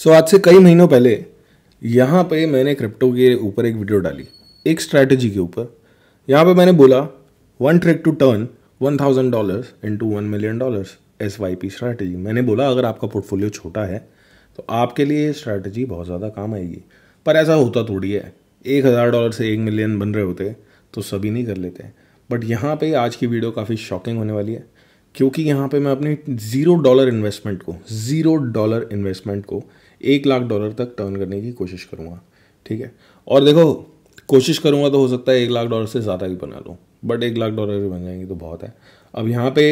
सो so, आज से कई महीनों पहले यहाँ पे मैंने क्रिप्टो के ऊपर एक वीडियो डाली एक स्ट्रैटेजी के ऊपर यहाँ पे मैंने बोला one trick to turn one thousand dollars into one million dollars S Y P strategy मैंने बोला अगर आपका पोर्टफोलियो छोटा है तो आपके लिए ये स्ट्रैटेजी बहुत ज़्यादा काम आएगी पर ऐसा होता थोड़ी है एक हज़ार डॉलर से एक मिलियन बन रहे होते तो सभी नहीं कर लेते बट यहाँ पर आज की वीडियो काफ़ी शॉकिंग होने वाली है क्योंकि यहाँ पर मैं अपनी ज़ीरो डॉलर इन्वेस्टमेंट को ज़ीरो डॉलर इन्वेस्टमेंट को एक लाख डॉलर तक टर्न करने की कोशिश करूँगा ठीक है और देखो कोशिश करूँगा तो हो सकता है एक लाख डॉलर से ज़्यादा भी बना लूँ बट एक लाख डॉलर भी बन जाएंगे तो बहुत है अब यहाँ पे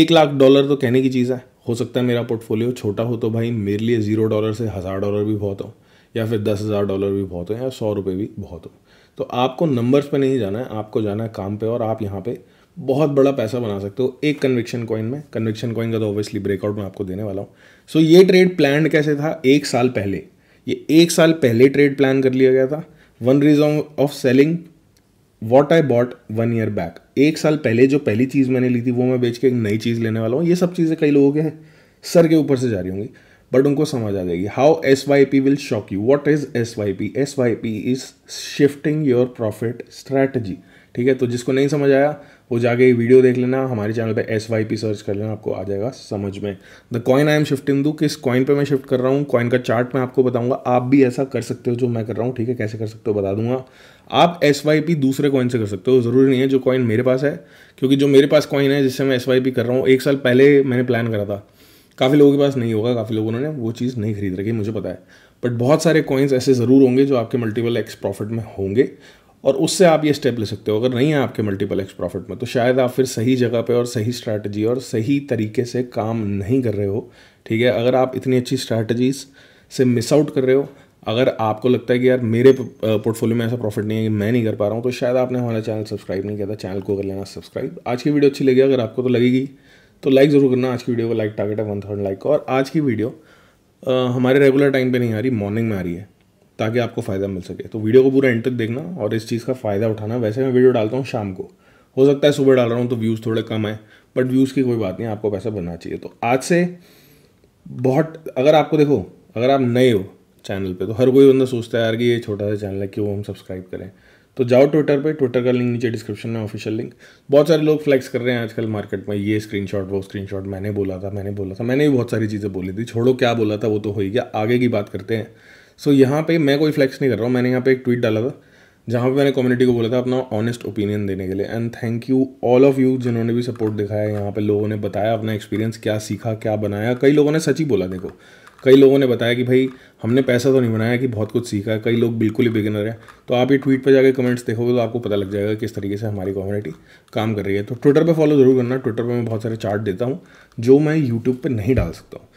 एक लाख डॉलर तो कहने की चीज़ है हो सकता है मेरा पोर्टफोलियो छोटा हो तो भाई मेरे लिए ज़ीरो डॉलर से हज़ार डॉलर भी बहुत हो या फिर दस हज़ार डॉलर भी बहुत हो या सौ रुपये भी बहुत हो तो आपको नंबर्स पे नहीं जाना है आपको जाना है काम पे और आप यहाँ पे बहुत बड़ा पैसा बना सकते हो एक कन्विक्शन कॉइन में कन्विक्शन कॉइन का तो ऑब्वियसली ब्रेकआउट में आपको देने वाला हूँ सो ये ट्रेड प्लान कैसे था एक साल पहले ये एक साल पहले ट्रेड प्लान कर लिया गया था one reason of selling what I bought one year back एक साल पहले जो पहली चीज़ मैंने ली थी वो मैं बेच के एक नई चीज़ लेने वाला हूँ ये सब चीज़ें कई लोगों के हैं सर के ऊपर से जा रही होंगी बट उनको समझ आ जाएगी how S Y P will shock you what is S Y P S Y P is shifting your profit strategy ठीक है तो जिसको नहीं समझ आया वो जाके वीडियो देख लेना हमारे चैनल पे एस वाई पी सर्च कर लेना आपको आ जाएगा समझ में the coin I'm shifting to किस कॉइन पे मैं शिफ्ट कर रहा हूँ कॉइन का चार्ट मैं आपको बताऊंगा आप भी ऐसा कर सकते हो जो मैं कर रहा हूँ ठीक है कैसे कर सकते हो बता दूंगा आप एस वाई पी दूसरे कॉइन से कर सकते हो ज़रूरी नहीं है जो कॉइन मेरे पास है क्योंकि जो मेरे पास कॉइन है जिससे मैं एस वाई पी कर रहा हूँ एक साल पहले मैंने प्लान करा था काफ़ी लोगों के पास नहीं होगा काफ़ी लोगों ने वो चीज़ नहीं खरीद रखी मुझे पता है बट बहुत सारे कॉइन्स ऐसे ज़रूर होंगे जो आपके मल्टीपल एक्स प्रॉफिट में होंगे और उससे आप ये स्टेप ले सकते हो अगर नहीं है आपके मल्टीपल एक्स प्रॉफिट में तो शायद आप फिर सही जगह पे और सही स्ट्रैटेजी और सही तरीके से काम नहीं कर रहे हो ठीक है अगर आप इतनी अच्छी स्ट्रैटेजीज से मिस आउट कर रहे हो अगर आपको लगता है कि यार मेरे पोर्टफोलियो में ऐसा प्रॉफिट नहीं है कि मैं नहीं कर पा रहा हूँ तो शायद आपने हमारा चैनल सब्सक्राइब नहीं किया था चैनल को कर लेना सब्सक्राइब आज की वीडियो अच्छी लगी अगर आपको तो लगेगी तो लाइक ज़रूर करना आज की वीडियो को लाइक टारगेट है वन थाउजेंड लाइक और आज की वीडियो हमारे रेगुलर टाइम पर नहीं आ रही मॉर्निंग में आ रही है ताकि आपको फ़ायदा मिल सके तो वीडियो को पूरा एंड तक देखना और इस चीज़ का फ़ायदा उठाना वैसे मैं वीडियो डालता हूँ शाम को हो सकता है सुबह डाल रहा हूँ तो व्यूज़ थोड़े कम है बट व्यूज़ की कोई बात नहीं आपको पैसा बनना चाहिए तो आज से बहुत अगर आपको देखो अगर आप नए हो चैनल पे तो हर कोई बंदा सोचता है यार कि ये छोटा सा चैनल है क्यों हम सब्सक्राइब करें तो जाओ ट्विटर पे ट्विटर का लिंक नीचे डिस्क्रिप्शन में ऑफिशियल लिंक बहुत सारे लोग फ्लैक्स कर रहे हैं आजकल मार्केट में ये स्क्रीनशॉट वो स्क्रीनशॉट मैंने बोला था मैंने बोला था मैंने भी बहुत सारी चीज़ें बोली थी छोड़ो क्या बोला था वो तो हो ही गया आगे की बात करते हैं सो so, यहाँ पे मैं कोई फ्लैक्स नहीं कर रहा हूँ मैंने यहाँ पे एक ट्वीट डाला था जहाँ पे मैंने कम्युनिटी को बोला था अपना ऑनेस्ट ओपिनियन देने के लिए and thank you all of you जिन्होंने भी सपोर्ट दिखाया यहाँ पे लोगों ने बताया अपना एक्सपीरियंस क्या सीखा क्या बनाया कई लोगों ने सच ही बोला देखो कई लोगों ने बताया कि भाई हमने पैसा तो नहीं बनाया कि बहुत कुछ सीखा है कई लोग बिल्कुल ही बिगिनर हैं तो आप ये ट्वीट पर जाकर कमेंट्स देखोगे तो आपको पता लग जाएगा किस तरीके से हमारी कम्युनिटी काम कर रही है तो ट्विटर पर फॉलो ज़रूर करना ट्विटर पर मैं बहुत सारे चार्ट देता हूँ जो मैं यूट्यूब पर नहीं डाल सकता हूँ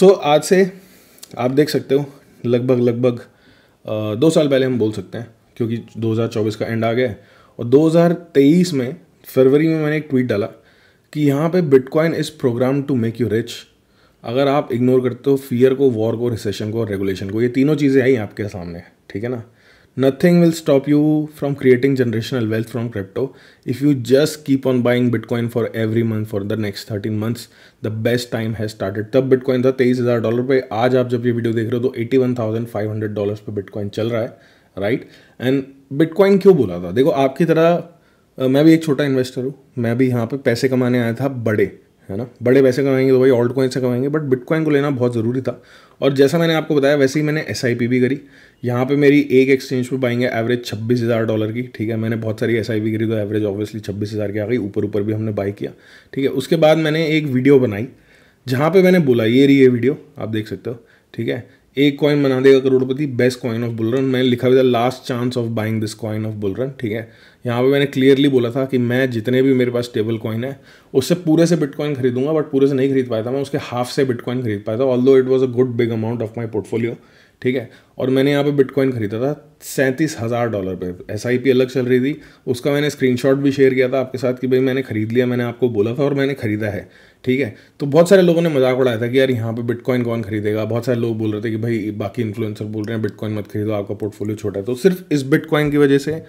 सो so, आज से आप देख सकते हो लगभग लगभग दो साल पहले हम बोल सकते हैं क्योंकि 2024 का एंड आ गया है और 2023 में फरवरी में मैंने एक ट्वीट डाला कि यहाँ पे bitcoin is program to make you rich अगर आप इग्नोर करते हो फियर को वॉर को रिसेशन को और रेगुलेशन को ये तीनों चीज़ें आई आपके सामने ठीक है ना nothing will stop you from creating generational wealth from crypto if you just keep on buying bitcoin for every month for the next thirteen months the best time has started तब बिटकॉइन था तेईस हज़ार dollar पर आज आप जब ये video देख रहे हो तो eighty one thousand five hundred dollar पर बिटकॉइन चल रहा है राइट एंड बिटकॉइन क्यों बोला था देखो आपकी तरह मैं भी एक छोटा इन्वेस्टर हूँ मैं भी यहाँ पर पैसे कमाने आया था बड़े है ना बड़े पैसे कमाएंगे तो भाई ऑल्ट कोइन से कमाएंगे बट बिटकॉइन को लेना बहुत ज़रूरी था और जैसा मैंने आपको बताया वैसे ही मैंने एस भी करी यहाँ पे मेरी एक एक्सचेंज बाइंग पाएंगे एवरेज छब्बीस हज़ार डॉलर की ठीक है मैंने बहुत सारी एस करी तो एवरेज ऑब्वियसली छब्बीस हज़ार की आ गई ऊपर ऊपर भी हमने बाई किया ठीक है उसके बाद मैंने एक वीडियो बनाई जहाँ पर मैंने बोला ये रही ये वीडियो आप देख सकते हो ठीक है एक कॉइन बना देगा करोड़पति बेस्ट कॉइन ऑफ बुलरन मैंने लिखा हुआ था last chance of buying this coin of bull run ठीक है यहाँ पे मैंने क्लियरली बोला था कि मैं जितने भी मेरे पास टेबल कॉइन है उससे पूरे से बिटकॉइन खरीदूंगा बट पूरे से नहीं खरीद पाया था मैं उसके हाफ से बिटकॉइन खरीद पाया था although it was a good big amount of my portfolio ठीक है और मैंने यहाँ पे बिटकॉइन खरीदा था सैंतीस हज़ार डॉलर पे एस आई पी अलग चल रही थी उसका मैंने स्क्रीनशॉट भी शेयर किया था आपके साथ कि भाई मैंने खरीद लिया मैंने आपको बोला था और मैंने खरीदा है ठीक है तो बहुत सारे लोगों ने मजाक उड़ाया था कि यार यहाँ पे बिटकॉइन कौन खरीदेगा बहुत सारे लोग बोल रहे थे कि भाई बाकी इन्फ्लुएंसर बोल रहे हैं बिटकॉइन मत खरीदो आपका पोर्टफोलियो छोटा है तो सिर्फ इस बिटकॉइन की वजह से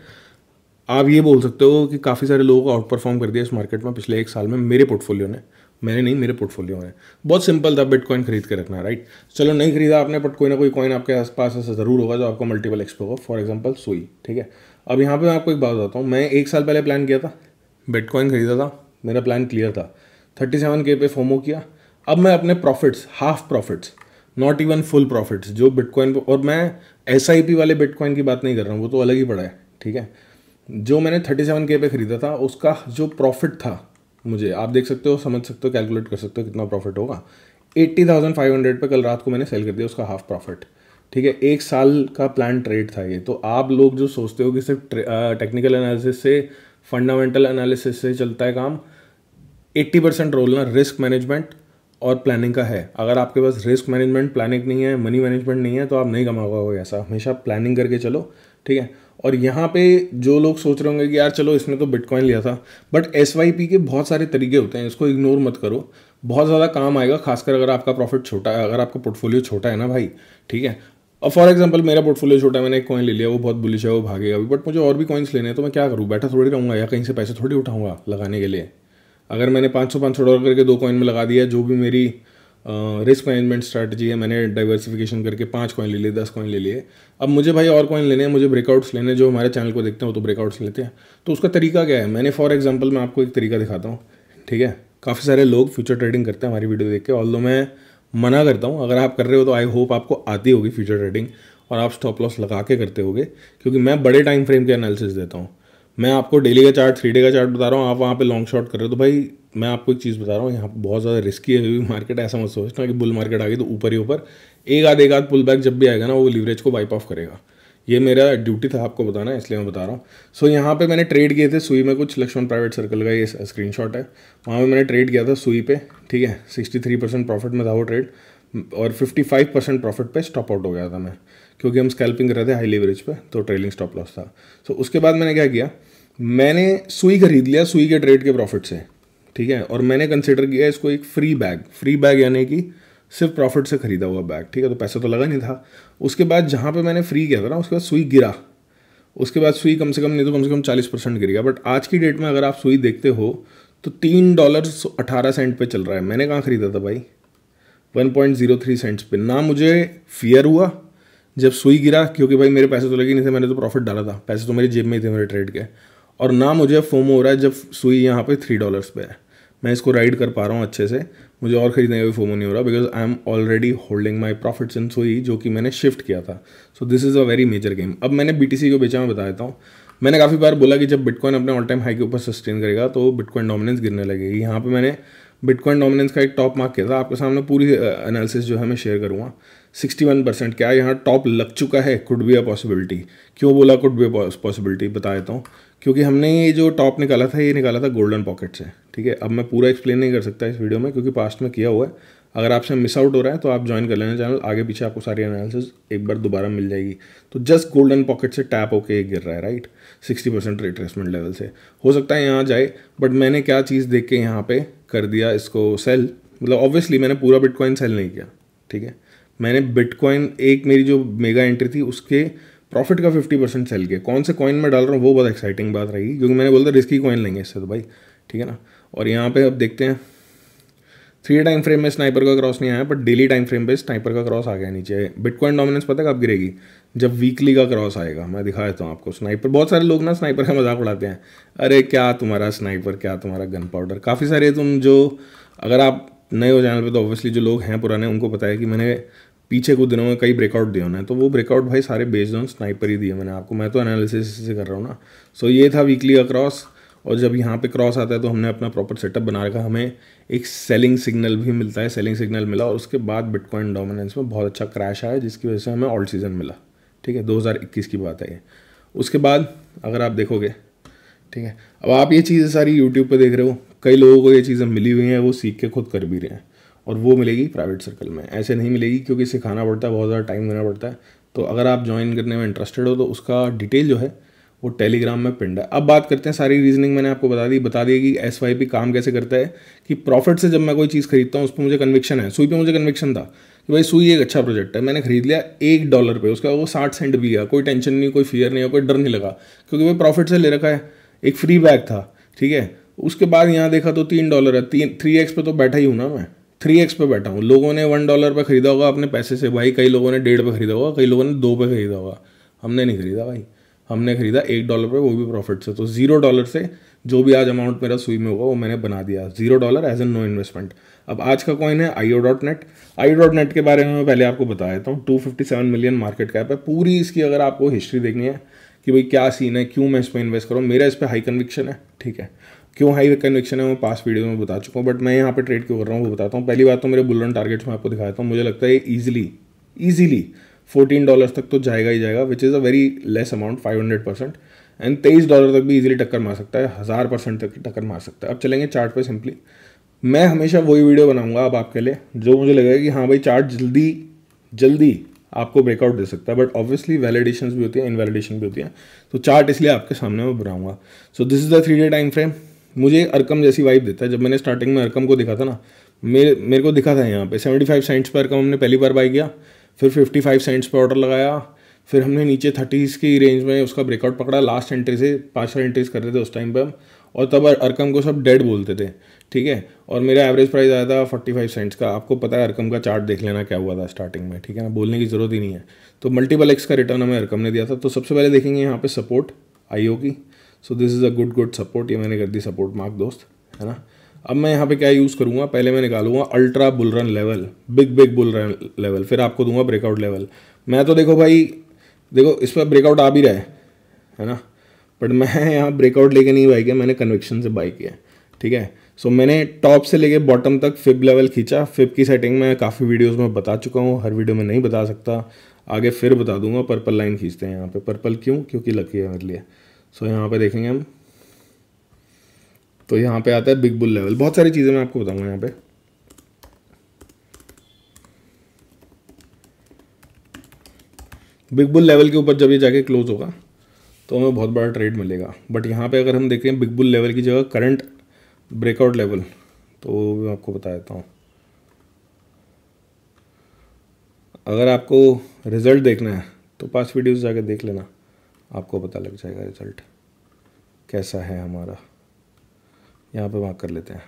आप ये बोल सकते हो कि काफ़ी सारे लोगों को आउट परफॉर्म कर दिया इस मार्केट में पिछले एक साल में मेरे पोर्टफोलियो ने मैंने नहीं मेरे पोर्टफोलियो में बहुत सिंपल था बिटकॉइन खरीद के रखना राइट चलो नहीं खरीदा आपने बट कोई ना कोई कॉइन आपके पास ऐसा ज़रूर होगा जो आपको मल्टीपल एक्सपो होगा फॉर एग्जाम्पल सोई ठीक है अब यहाँ पर मैं आपको एक बात बताता हूँ मैं एक साल पहले प्लान किया था बिटकॉइन खरीदा था मेरा प्लान क्लियर था थर्टी सेवन के पे फोमो किया अब मैं अपने profits half profits not even full profits जो बिटकॉइन और मैं एस वाले बिटकॉइन की बात नहीं कर रहा हूँ वो तो अलग ही पड़ा है ठीक है जो मैंने थर्टी सेवन के पे ख़रीदा था उसका जो प्रॉफिट था मुझे आप देख सकते हो समझ सकते हो कैलकुलेट कर सकते हो कितना प्रॉफिट होगा एट्टी थाउजेंड फाइव हंड्रेड पर कल रात को मैंने सेल कर दिया उसका हाफ प्रॉफिट ठीक है एक साल का प्लान ट्रेड था ये तो आप लोग जो सोचते हो कि सिर्फ टेक्निकल एनालिसिस से फंडामेंटल एनालिसिस से चलता है काम 80 परसेंट रोल ना रिस्क मैनेजमेंट और प्लानिंग का है अगर आपके पास रिस्क मैनेजमेंट प्लानिंग नहीं है मनी मैनेजमेंट नहीं है तो आप नहीं कमा पाओगे ऐसा हमेशा प्लानिंग करके चलो ठीक है और यहाँ पे जो लोग सोच रहे होंगे कि यार चलो इसने तो बिटकॉइन लिया था बट एस के बहुत सारे तरीके होते हैं इसको इग्नोर मत करो बहुत ज़्यादा काम आएगा खासकर अगर आपका प्रॉफिट छोटा है अगर आपका पोर्टफोलियो छोटा है ना भाई ठीक है और फॉर एग्जाम्पल मेरा पोर्टफोलियो छोटा है मैंने एक कॉइन ले लिया वो बहुत बुलिश है वो भागेगा अभी बट मुझे और भी कॉइन्स लेने हैं तो मैं क्या करूँ बैठा थोड़ी रहूँगा या कहीं से पैसे थोड़ी उठाऊंगा लगाने के लिए अगर मैंने 500 500 डॉलर करके दो कॉइन में लगा दिया जो भी मेरी रिस्क मैनेजमेंट स्ट्रैटेजी है मैंने डाइवर्सिफिकेशन करके पाँच कॉइन ले लिए दस कॉइन ले लिए अब मुझे भाई और कॉइन लेने हैं मुझे ब्रेकआउट्स लेने जो हमारे चैनल को देखते हैं वो तो ब्रेकआउट्स लेते हैं तो उसका तरीका क्या है मैंने फॉर एग्जाम्पल मैं आपको एक तरीका दिखाता हूँ ठीक है काफ़ी सारे लोग फ्यूचर ट्रेडिंग करते हैं हमारी वीडियो देख के ऑल मैं मना करता हूँ अगर आप कर रहे हो तो आई होप आपको आती होगी फ्यूचर ट्रेडिंग और आप स्टॉप लॉस लगा के करते होगे क्योंकि मैं बड़े टाइम फ्रेम के एनालिसिस देता हूँ मैं आपको डेली का चार्ट थ्री डे का चार्ट बता रहा हूँ आप वहाँ पे लॉन्ग शॉट कर रहे हो तो भाई मैं आपको एक चीज़ बता रहा हूँ यहाँ पर बहुत ज़्यादा रिस्की है हुई मार्केट ऐसा मत सोचना कि बुल मार्केट आ गई तो ऊपर ही ऊपर एक आध एक आध पुल बैक जब भी आएगा ना वो लीवरेज को वाइप ऑफ करेगा ये मेरा ड्यूटी था आपको बताना इसलिए मैं बता रहा हूँ सो so, यहाँ पे मैंने ट्रेड किए थे सुई में कुछ लक्ष्मण प्राइवेट सर्कल का ये स्क्रीन है वहाँ पर मैंने ट्रेड किया था सुई पे ठीक है सिक्सटी परसेंट प्रॉफिट में था वो ट्रेड और फिफ्टी परसेंट प्रॉफिट पे स्टॉप आउट हो गया था मैं क्योंकि हम स्कैल्पिंग कर रहे थे हाई लेवरेज पे तो ट्रेलिंग स्टॉप लॉस था सो so, उसके बाद मैंने क्या किया मैंने सुई खरीद लिया सुई के ट्रेड के प्रॉफिट से ठीक है और मैंने कंसिडर किया इसको एक फ्री बैग फ्री बैग यानी कि सिर्फ प्रॉफिट से खरीदा हुआ बैग ठीक है तो पैसा तो लगा नहीं था उसके बाद जहाँ पर मैंने फ्री किया था ना उसके बाद सुई गिरा उसके बाद सुई कम से कम नहीं तो कम से कम चालीस परसेंट गिरेगा बट आज की डेट में अगर आप सुई देखते हो तो तीन डॉलर अठारह सेंट पे चल रहा है मैंने कहाँ ख़रीदा था भाई one point zero three cents पे ना मुझे फियर हुआ जब सुई गिरा क्योंकि भाई मेरे पैसे तो लगे नहीं थे मैंने तो प्रॉफिट डाला था पैसे तो मेरी जेब में ही थे मेरे ट्रेड के और ना मुझे फोमो हो रहा है जब सुई यहाँ पे थ्री डॉलर्स पे है मैं इसको राइड कर पा रहा हूँ अच्छे से मुझे और खरीदने का भी फोमो नहीं हो रहा because I am already holding my profits in Sui जो कि मैंने शिफ्ट किया था so this is a very major game अब मैंने बी को बेचा मैं बता देता हूँ मैंने काफ़ी बार बोला कि जब बिटकॉइन अपने ऑल टाइम हाई के ऊपर सस्टेन करेगा तो बिटकॉइन डोमिनेंस गिरने लगेगी यहाँ पर मैंने बिटकॉइन डोमिनेंस का एक टॉप मार्क किया था आपके सामने पूरी एनालिसिस जो है मैं शेयर करूँगा सिक्सटी वन परसेंट क्या यहाँ टॉप लग चुका है कुड बी अ पॉसिबिलिटी क्यों बोला कुड बी अ पॉसिबिलिटी बता देता हूँ क्योंकि हमने ये जो टॉप निकाला था ये निकाला था गोल्डन पॉकेट से ठीक है अब मैं पूरा एक्सप्लेन नहीं कर सकता इस वीडियो में क्योंकि पास्ट में किया हुआ है अगर आपसे मिस आउट हो रहा है तो आप ज्वाइन कर लेना चैनल आगे पीछे आपको सारी एनालिसिस एक बार दोबारा मिल जाएगी तो जस्ट गोल्डन पॉकेट से टैप होके गिर रहा है right sixty percent retracement level से हो सकता है यहाँ जाए बट मैंने क्या चीज़ देख के यहाँ पे कर दिया इसको सेल मतलब ऑब्वियसली मैंने पूरा बिटकॉइन सेल नहीं किया ठीक है मैंने बिटकॉइन एक मेरी जो मेगा एंट्री थी उसके प्रॉफिट का फिफ्टी परसेंट सेल किया कौन से कॉइन में डाल रहा हूँ वो बहुत एक्साइटिंग बात रहेगी क्योंकि मैंने बोला रिस्की कॉइन लेंगे इससे तो भाई ठीक है ना और यहाँ पे अब देखते हैं थ्री टाइम फ्रेम में स्नाइपर का क्रॉस नहीं आया बट डेली टाइम फ्रेम पे स्नाइपर का क्रॉस आ गया नीचे बिटकॉइन डोमिनेंस पता कब गिरेगी जब वीकली का क्रॉस आएगा मैं दिखा देता हूँ आपको स्नाइपर बहुत सारे लोग ना स्नाइपर का मजाक उड़ाते हैं अरे क्या तुम्हारा स्नाइपर क्या तुम्हारा गन पाउडर काफ़ी सारे तुम जो अगर आप नए हो चैनल पे तो ऑब्वियसली जो लोग हैं पुराने उनको पता है कि मैंने पीछे कुछ दिनों में कई ब्रेकआउट दिए उन्हें तो वो ब्रेकआउट भाई सारे बेस्ड ऑन स्नाइपर ही दिए मैंने आपको मैं तो एनालिसिस से कर रहा हूँ ना सो so, ये था वीकली अक्रॉस और जब यहाँ पे क्रॉस आता है तो हमने अपना प्रॉपर सेटअप बना रखा हमें एक सेलिंग सिग्नल भी मिलता है सेलिंग सिग्नल मिला और उसके बाद बिटकॉइन डोमिनेंस में बहुत अच्छा क्रैश आया जिसकी वजह से हमें ऑल सीज़न मिला ठीक है 2021 की बात है ये उसके बाद अगर आप देखोगे ठीक है अब आप ये चीज़ें सारी यूट्यूब पर देख रहे हो कई लोगों को ये चीज़ें मिली हुई हैं वो सीख के खुद कर भी रहे हैं और वो मिलेगी प्राइवेट सर्कल में ऐसे नहीं मिलेगी क्योंकि सिखाना पड़ता है बहुत ज़्यादा टाइम देना पड़ता है तो अगर आप ज्वाइन करने में इंटरेस्टेड हो तो उसका डिटेल जो है वो टेलीग्राम में पिंड है अब बात करते हैं सारी रीजनिंग मैंने आपको बता दी बता दी कि एस वाई पी काम कैसे करता है कि प्रॉफिट से जब मैं कोई चीज़ खरीदता हूँ उस पर मुझे कन्विक्शन है सुई पे मुझे कन्विक्शन था कि भाई सुई एक अच्छा प्रोजेक्ट है मैंने खरीद लिया एक डॉलर पे उसका वो साठ सेंट भी गया कोई टेंशन नहीं कोई फियर नहीं कोई डर नहीं लगा क्योंकि भाई प्रॉफिट से ले रखा है एक फ्री बैग था ठीक है उसके बाद यहाँ देखा तो तीन डॉलर है तीन थ्री एक्स पे तो बैठा ही हूँ ना मैं थ्री एक्स पे बैठा हूँ लोगों ने वन डॉलर पे खरीदा होगा अपने पैसे से भाई कई लोगों ने डेढ़ पे खरीदा होगा कई लोगों ने दो पे खरीदा होगा हमने नहीं खरीदा भाई हमने खरीदा एक डॉलर पे वो भी प्रॉफिट से तो जीरो डॉलर से जो भी आज अमाउंट मेरा सुई में होगा वो मैंने बना दिया zero dollar as a no investment अब आज का कॉइन है IO dot net IO dot net के बारे में मैं पहले आपको बता देता हूँ two fifty seven million market cap है पूरी इसकी अगर आपको हिस्ट्री देखनी है कि भाई क्या सीन है क्यों मैं इस पर इन्वेस्ट करूँ मेरा इस पर हाई कन्विक्शन है ठीक है क्यों हाई कन्विक्शन है मैं पास वीडियो में बता चुका हूँ बट मैं यहाँ पे ट्रेड क्यों कर रहा हूँ वो बताता हूँ पहली बात तो मेरे बुलन टारगेट्स में आपको दिखाता हूँ मुझे लगता है ईजिली ईजिली फोर्टीन डॉलर तक तो जाएगा ही जाएगा which is a very less amount five hundred percent and तेईस डॉलर तक भी इजिली टक्कर मार सकता है हज़ार परसेंट तक टक्कर मार सकता है अब चलेंगे चार्ट पे सिंपली मैं हमेशा वही वीडियो बनाऊंगा अब आपके लिए जो मुझे लगेगा कि हाँ भाई चार्ट जल्दी जल्दी आपको ब्रेकआउट दे सकता है बट ऑब्वियसली वैलिडेशन भी होती है इनवैलिडेशन भी होती है तो चार्ट इसलिए आपके सामने मैं बनाऊंगा so this is the three day time frame मुझे अरकम जैसी वाइब देता है जब मैंने स्टार्टिंग में अरकम को दिखा था ना मेरे मेरे को दिखा था यहाँ पे सेवेंटी फाइव सेंट्स पर अरकम हमने पहली बार बाई किया फिर फिफ्टी फाइव सेंट्स पर ऑर्डर लगाया फिर हमने नीचे थर्टीज़ की रेंज में उसका ब्रेकआउट पकड़ा लास्ट एंट्री से पाँच चार एंट्रीज कर रहे थे उस टाइम पर हम और तब अरकम को सब डेड बोलते थे ठीक है और मेरा एवरेज प्राइस आया था फोर्टी फाइव सेंट्स का आपको पता है अरकम का चार्ट देख लेना क्या हुआ था स्टार्टिंग में ठीक है ना बोलने की ज़रूरत ही नहीं है तो मल्टीपल एक्स का रिटर्न हमें अरकम ने दिया था तो सबसे पहले देखेंगे यहाँ पे सपोर्ट आईओ की so this is a good good support ये मैंने कर दी सपोर्ट मार्क दोस्त है ना अब मैं यहाँ पे क्या यूज़ करूँगा पहले मैं निकालूंगा ultra bull run level big big bull run level फिर आपको दूंगा ब्रेकआउट लेवल मैं तो देखो भाई देखो इस पर ब्रेकआउट आ भी रहा है है ना बट मैं यहाँ ब्रेकआउट लेके नहीं बाई किया मैंने कन्वेक्शन से बाई किया ठीक है सो मैंने टॉप से लेके बॉटम तक फिप लेवल खींचा फिप की सेटिंग मैं काफ़ी वीडियोज़ में बता चुका हूँ हर वीडियो में नहीं बता सकता आगे फिर बता दूंगा पर्पल लाइन खींचते हैं यहाँ पे पर्पल क्यों क्योंकि लकी है मेरे लिए सो so, यहाँ पे देखेंगे हम तो यहाँ पे आता है बिग बुल लेवल बहुत सारी चीज़ें मैं आपको बताऊंगा यहाँ पे बिग बुल लेवल के ऊपर जब ये जाके क्लोज होगा तो हमें बहुत बड़ा ट्रेड मिलेगा बट यहाँ पे अगर हम देखें बिग बुल लेवल की जगह करंट ब्रेकआउट लेवल तो वो मैं आपको बता देता हूँ अगर आपको रिजल्ट देखना है तो पाँच वीडियोस जाके देख लेना आपको पता लग जाएगा रिज़ल्ट कैसा है हमारा यहाँ पे मार्क कर लेते हैं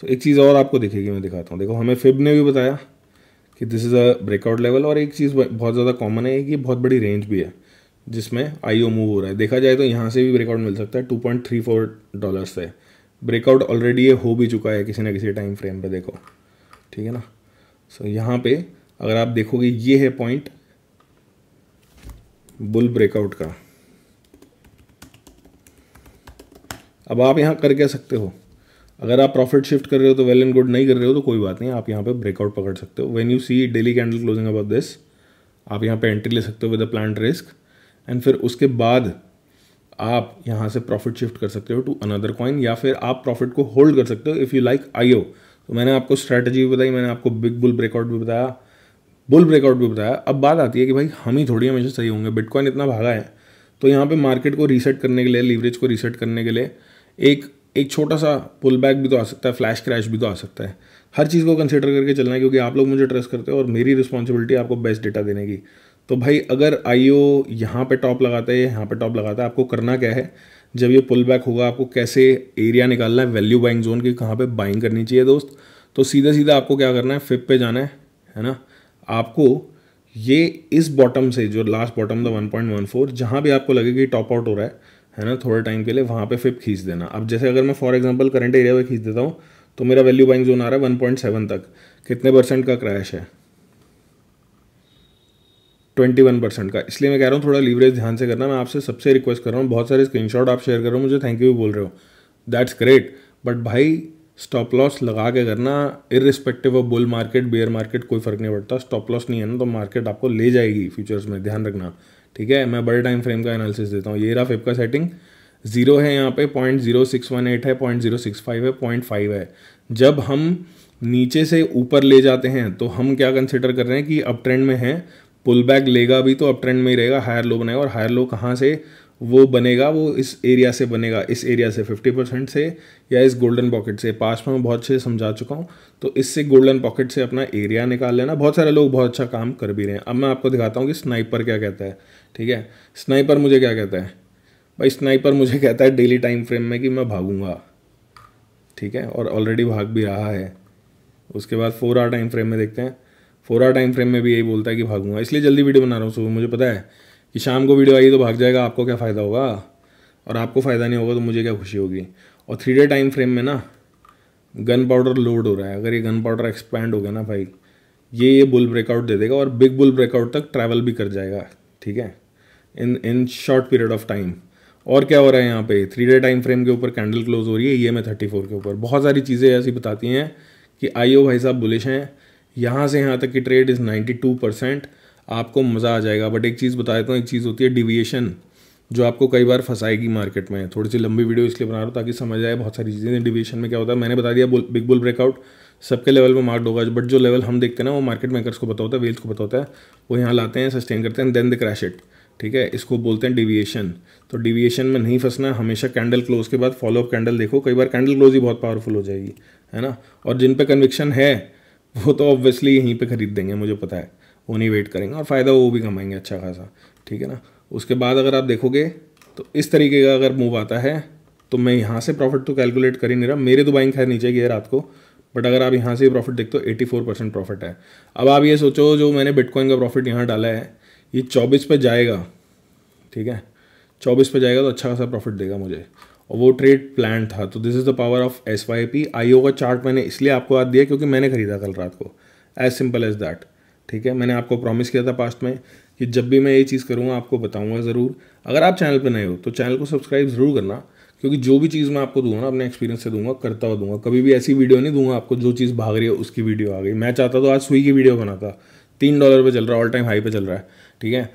सो so, एक चीज़ और आपको दिखेगी मैं दिखाता हूँ देखो हमें फिब ने भी बताया कि this is a breakout level और एक चीज़ बहुत ज़्यादा कॉमन है कि बहुत बड़ी रेंज भी है जिसमें आईओ मूव हो रहा है देखा जाए तो यहाँ से भी ब्रेकआउट मिल सकता है two point three four dollar से ब्रेकआउट ऑलरेडी ये हो भी चुका है किसी ना किसी टाइम फ्रेम पे देखो ठीक है ना सो so, यहाँ पे अगर आप देखोगे ये है पॉइंट बुल ब्रेकआउट का अब आप यहाँ कर क्या सकते हो अगर आप प्रॉफिट शिफ्ट कर रहे हो तो वेल एंड गुड नहीं कर रहे हो तो कोई बात नहीं आप यहाँ पे ब्रेकआउट पकड़ सकते हो when you see daily candle closing about this आप यहाँ पे एंट्री ले सकते हो with a planned risk and फिर उसके बाद आप यहाँ से प्रॉफिट शिफ्ट कर सकते हो टू अनदर कॉइन या फिर आप प्रॉफिट को होल्ड कर सकते हो इफ़ यू लाइक आई तो मैंने आपको स्ट्रैटेजी भी बताई मैंने आपको बिग बुल ब्रेकआउट भी बताया बुल ब्रेकआउट भी बताया अब बात आती है कि भाई हम ही थोड़ी हमेशा सही होंगे बिटकॉइन इतना भागा है तो यहाँ पे मार्केट को रीसेट करने के लिए लीवरेज को रीसेट करने के लिए एक एक छोटा सा पुल बैक भी तो आ सकता है फ्लैश क्रैश भी तो आ सकता है हर चीज़ को कंसिडर करके चलना है क्योंकि आप लोग मुझे ट्रस्ट करते हो और मेरी रिस्पॉन्सिबिलिटी आपको बेस्ट डेटा देने की तो भाई अगर आई ओ यहाँ पर टॉप लगाता है यहाँ पर टॉप लगाता है आपको करना क्या है जब ये पुल बैक होगा आपको कैसे एरिया निकालना है वैल्यू बाइंग जोन की कहाँ पर बाइंग करनी चाहिए दोस्त तो सीधा सीधा आपको क्या करना है फिप पे जाना है है ना आपको ये इस बॉटम से जो लास्ट बॉटम था वन पॉइंट वन फोर जहाँ भी आपको लगे कि टॉप आउट हो रहा है है ना थोड़े टाइम के लिए वहाँ पे फिप खींच देना अब जैसे अगर मैं फॉर एग्जांपल करंट एरिया पे खींच देता हूँ तो मेरा वैल्यू बाइंग जोन आ रहा है वन पॉइंट सेवन तक कितने परसेंट का क्रैश है ट्वेंटी वन परसेंट का इसलिए मैं कह रहा हूँ थोड़ा लीवरेज ध्यान से करना मैं आपसे सबसे रिक्वेस्ट कर रहा हूँ बहुत सारे स्क्रीनशॉट आप शेयर कर रहे हो मुझे थैंक यू बोल रहे हो दैट्स ग्रेट बट भाई स्टॉप लॉस लगा के करना irrespective of bull market bear market कोई फ़र्क नहीं पड़ता स्टॉप लॉस नहीं है ना तो मार्केट आपको ले जाएगी फ्यूचर्स में ध्यान रखना ठीक है मैं बड़े टाइम फ्रेम का एनालिसिस देता हूँ ये रहा फिप का सेटिंग जीरो है यहाँ पे point zero six one eight है पॉइंट जीरो सिक्स फाइव है पॉइंट फाइव है जब हम नीचे से ऊपर ले जाते हैं तो हम क्या कंसिडर कर रहे हैं कि अप ट्रेंड में है पुल बैक लेगा भी तो अप ट्रेंड में ही रहेगा हायर लो बनाएगा और हायर लो कहाँ से वो बनेगा वो इस एरिया से बनेगा इस एरिया से 50 परसेंट से या इस गोल्डन पॉकेट से पास्ट में मैं बहुत से समझा चुका हूँ तो इससे गोल्डन पॉकेट से अपना एरिया निकाल लेना बहुत सारे लोग बहुत अच्छा काम कर भी रहे हैं अब मैं आपको दिखाता हूँ कि स्नाइपर क्या कहता है ठीक है स्नाइपर मुझे क्या कहता है भाई स्नाइपर मुझे कहता है डेली टाइम फ्रेम में कि मैं भागूंगा ठीक है और ऑलरेडी भाग भी रहा है उसके बाद फोर आर टाइम फ्रेम में देखते हैं फोर आर टाइम फ्रेम में भी यही बोलता है कि भागूंगा इसलिए जल्दी वीडियो बना रहा हूँ सुबह मुझे पता है कि शाम को वीडियो आई तो भाग जाएगा आपको क्या फ़ायदा होगा और आपको फ़ायदा नहीं होगा तो मुझे क्या खुशी होगी और थ्री डे टाइम फ्रेम में ना गन पाउडर लोड हो रहा है अगर ये गन पाउडर एक्सपैंड हो गया ना भाई ये ये बुल ब्रेकआउट दे देगा और बिग बुल ब्रेकआउट तक ट्रैवल भी कर जाएगा ठीक है in in short period of time और क्या हो रहा है यहाँ पे थ्री डे टाइम फ्रेम के ऊपर कैंडल क्लोज हो रही है E M A thirty four के ऊपर बहुत सारी चीज़ें ऐसी बताती हैं कि आईओ भाई साहब बुलिश हैं यहाँ से यहाँ तक की trade is ninety two percent आपको मज़ा आ जाएगा बट एक चीज़ बता देता हूँ एक चीज़ होती है डिविएशन जो आपको कई बार फंसाएगी मार्केट में थोड़ी सी लंबी वीडियो इसलिए बना रहा हूँ ताकि समझ आए बहुत सारी चीज़ें डिविएशन में क्या होता है मैंने बता दिया बिग बुल ब्रेकआउट सबके लेवल में मार्क्ड होगा बट जो लेवल हम देखते हैं ना वो मार्केट मेकर्स को पता होता है वेल्थ को पता होता है वो यहाँ लाते हैं सस्टेन करते हैं देन द क्रैश इट ठीक है इसको बोलते हैं डिविएशन तो डिविएशन में नहीं फंसना हमेशा कैंडल क्लोज के बाद फॉलोअप कैंडल देखो कई बार कैंडल क्लोज ही बहुत पावरफुल हो जाएगी है ना और जिन पे कन्विक्शन है वो तो ऑब्वियसली यहीं पे खरीद देंगे मुझे पता है वो नहीं वेट करेंगे और फ़ायदा वो भी कमाएंगे अच्छा खासा ठीक है ना उसके बाद अगर आप देखोगे तो इस तरीके का अगर मूव आता है तो मैं यहाँ से प्रॉफिट तो कैलकुलेट कर ही नहीं रहा मेरे तो बाइंग खैर नीचे गया रात को बट अगर आप यहाँ से प्रॉफिट देखते हो एटी फोर परसेंट प्रॉफिट है अब आप ये सोचो जो मैंने बिटकॉइन का प्रॉफिट यहाँ डाला है ये चौबीस पर जाएगा ठीक है चौबीस पर जाएगा तो अच्छा खासा प्रॉफिट देगा मुझे और वो ट्रेड प्लान था तो this is the power of S Y P I O का चार्ट मैंने इसलिए आपको याद दिया क्योंकि मैंने खरीदा कल रात को एज सिंपल एज दैट ठीक है मैंने आपको प्रॉमिस किया था पास्ट में कि जब भी मैं ये चीज़ करूँगा आपको बताऊँगा ज़रूर अगर आप चैनल पर नए हो तो चैनल को सब्सक्राइब ज़रूर करना क्योंकि जो भी चीज़ मैं आपको दूंगा ना अपने एक्सपीरियंस से दूंगा करता हुआ दूंगा कभी भी ऐसी वीडियो नहीं दूंगा आपको जो चीज़ भाग रही है उसकी वीडियो आ गई मैं चाहता तो आज सुई की वीडियो बनाता तीन डॉलर पे चल रहा है ऑल टाइम हाई पे चल रहा है ठीक है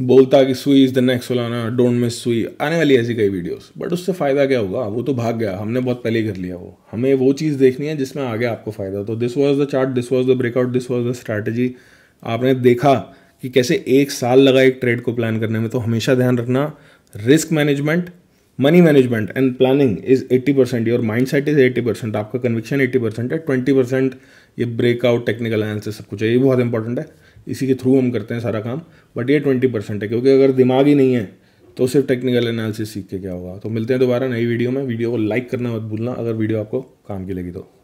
बोलता कि Sui is the next Solana don't miss Sui आने वाली ऐसी कई वीडियोस बट उससे फ़ायदा क्या होगा वो तो भाग गया हमने बहुत पहले ही कर लिया वो हमें वो चीज़ देखनी है जिसमें आ गया आपको फ़ायदा तो this was the chart this was the breakout this was the strategy आपने देखा कि कैसे एक साल लगा एक ट्रेड को प्लान करने में तो हमेशा ध्यान रखना risk management money management and planning is eighty percent your mind set is eighty percent आपका कन्विक्शन एट्टी परसेंट है ट्वेंटी परसेंट ये ब्रेकआउट टेक्निकल एनालिसिस सब कुछ है ये बहुत इंपॉर्टेंट है इसी के थ्रू हम करते हैं सारा काम बट ये ट्वेंटी परसेंट है क्योंकि अगर दिमाग ही नहीं है तो सिर्फ टेक्निकल एनालिसिस सीख के क्या होगा तो मिलते हैं दोबारा नई वीडियो में वीडियो को लाइक करना मत भूलना अगर वीडियो आपको काम की लगी तो